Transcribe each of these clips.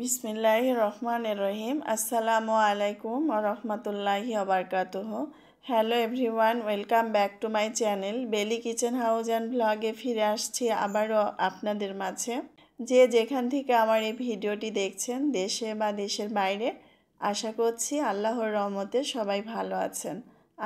বিসমিল্লাহ রহমান রহিম আসসালামু আলাইকুম রহমতুল্লাহি অবরকাত hello everyone welcome back to my channel belly kitchen house and ব্লগে ফিরে আসছি আবারও আপনাদের মাঝে যে যেখান থেকে আমার এই ভিডিওটি দেখছেন দেশে বা দেশের বাইরে আশা করছি আল্লাহর রহমতে সবাই ভালো আছেন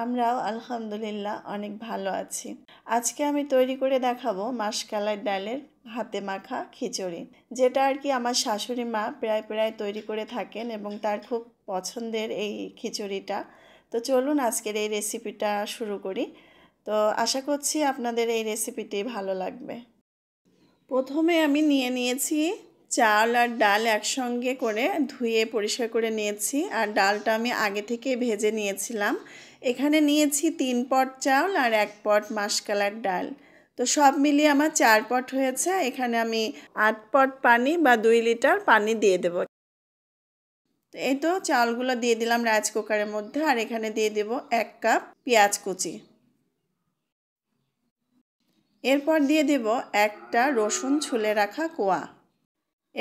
আমরাও আলহামদুলিল্লাহ অনেক ভালো আছি আজকে আমি তৈরি করে দেখাবো মাসকালার ডালের হাতে মাখা খিচুড়ি যেটা আর কি আমার শাশুড়ি মা প্রায় প্রায় তৈরি করে থাকেন এবং তার খুব পছন্দের এই খিচুড়িটা তো চলুন আজকের এই রেসিপিটা শুরু করি তো আশা করছি আপনাদের এই রেসিপিটি ভালো লাগবে প্রথমে আমি নিয়ে নিয়েছি চাল আর ডাল একসঙ্গে করে ধুয়ে পরিষ্কার করে নিয়েছি আর ডালটা আমি আগে থেকে ভেজে নিয়েছিলাম এখানে নিয়েছি তিন পট চাল আর এক পট মাসকালার ডাল তো সব মিলিয়ে আমার চার পট হয়েছে এখানে আমি আট পট পানি বা দুই লিটার পানি দিয়ে দেব এই তো চাউলগুলো দিয়ে দিলাম রাইস কুকারের মধ্যে আর এখানে দিয়ে দেব এক কাপ পেঁয়াজ কুচি এরপর দিয়ে দেব একটা রসুন ছুলে রাখা কোয়া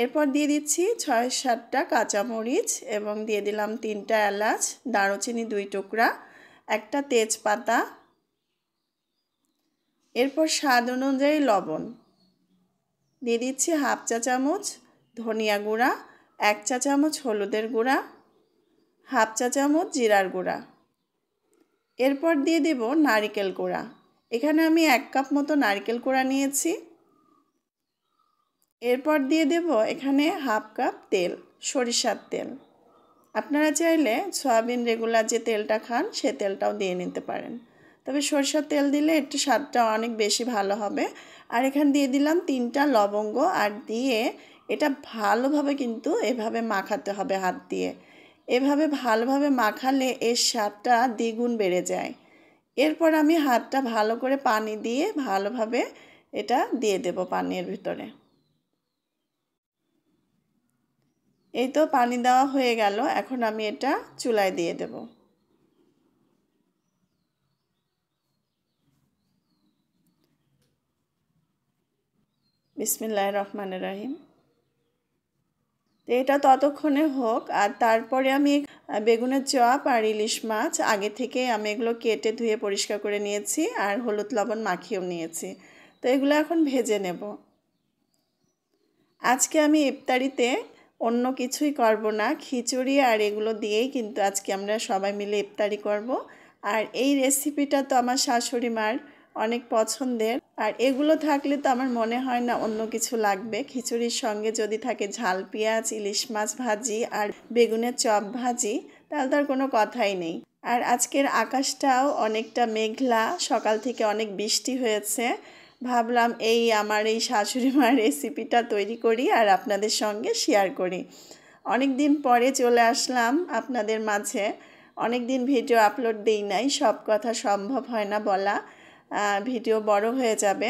এরপর দিয়ে দিচ্ছি ছয় সাতটা কাঁচামরিচ এবং দিয়ে দিলাম তিনটা এলাচ দারুচিনি দুই টুকরা একটা তেজপাতা এরপর স্বাদ অনুযায়ী লবণ দিয়ে দিচ্ছি হাফ চা চামচ ধনিয়া গুঁড়া এক চা চামচ হলুদের গুঁড়া হাফ চা চামচ জিরার গুঁড়া এরপর দিয়ে দেব নারিকেল গুঁড়া এখানে আমি এক কাপ মতো নারিকেল গুঁড়া নিয়েছি এরপর দিয়ে দেব এখানে হাফ কাপ তেল সরিষার তেল আপনারা চাইলে সয়াবিন রেগুলার যে তেলটা খান সে তেলটাও দিয়ে নিতে পারেন তবে সরষের তেল দিলে একটু স্বাদটা অনেক বেশি ভালো হবে আর এখানে দিয়ে দিলাম তিনটা লবঙ্গ আর দিয়ে এটা ভালোভাবে কিন্তু এভাবে মাখাতে হবে হাত দিয়ে এভাবে ভালোভাবে মাখালে এর স্বাদটা দ্বিগুণ বেড়ে যায় এরপর আমি হাতটা ভালো করে পানি দিয়ে ভালোভাবে এটা দিয়ে দেব পানির ভিতরে এই তো পানি দেওয়া হয়ে গেল এখন আমি এটা চুলায় দিয়ে দেবো বিসমিল্লাহ রহমান রাহিম তো এটা ততক্ষণে হোক আর তারপরে আমি বেগুনের চপ আর ইলিশ মাছ আগে থেকে আমি এগুলো কেটে ধুয়ে পরিষ্কার করে নিয়েছি আর হলুদ লবণ মাখিয়েও নিয়েছি তো এগুলো এখন ভেজে নেব আজকে আমি ইফতারিতে অন্য কিছুই করব না খিচুড়ি আর এগুলো দিয়েই কিন্তু আজকে আমরা সবাই মিলে ইফতারি করব আর এই রেসিপিটা তো আমার শাশুড়ি মার অনেক পছন্দের আর এগুলো থাকলে তো আমার মনে হয় না অন্য কিছু লাগবে খিচুড়ির সঙ্গে যদি থাকে ঝাল পেঁয়াজ ইলিশ মাছ ভাজি আর বেগুনের চপ ভাজি তাহলে তার কোনো কথাই নেই আর আজকের আকাশটাও অনেকটা মেঘলা সকাল থেকে অনেক বৃষ্টি হয়েছে ভাবলাম এই আমার এই শাশুড়ি মার রেসিপিটা তৈরি করি আর আপনাদের সঙ্গে শেয়ার করি অনেক দিন পরে চলে আসলাম আপনাদের মাঝে অনেক দিন ভিডিও আপলোড দিই নাই সব কথা সম্ভব হয় না বলা ভিডিও বড় হয়ে যাবে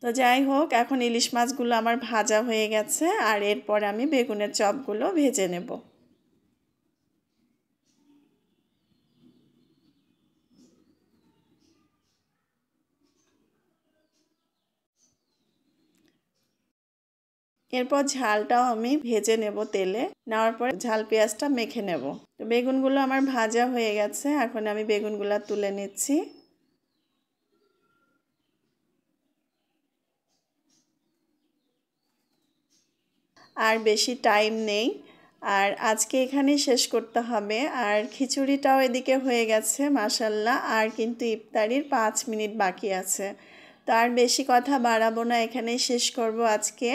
তো যাই হোক এখন ইলিশ মাছগুলো আমার ভাজা হয়ে গেছে আর এরপর আমি বেগুনের চপগুলো ভেজে নেব এরপর ঝালটাও আমি ভেজে নেব তেলে নেওয়ার পর ঝাল পেঁয়াজটা মেখে নেব তো বেগুনগুলো আমার ভাজা হয়ে গেছে এখন আমি বেগুনগুলো তুলে নিচ্ছি আর বেশি টাইম নেই আর আজকে এখানে শেষ করতে হবে আর খিচুড়িটাও এদিকে হয়ে গেছে মাসাল্লাহ আর কিন্তু ইফতারির পাঁচ মিনিট বাকি আছে তো আর বেশি কথা বাড়াবো না এখানেই শেষ করব আজকে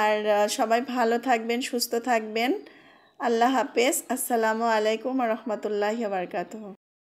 আর সবাই ভালো থাকবেন সুস্থ থাকবেন আল্লাহ হাফেজ আসসালামু আলাইকুম রহমতুল্লাহ বারকাত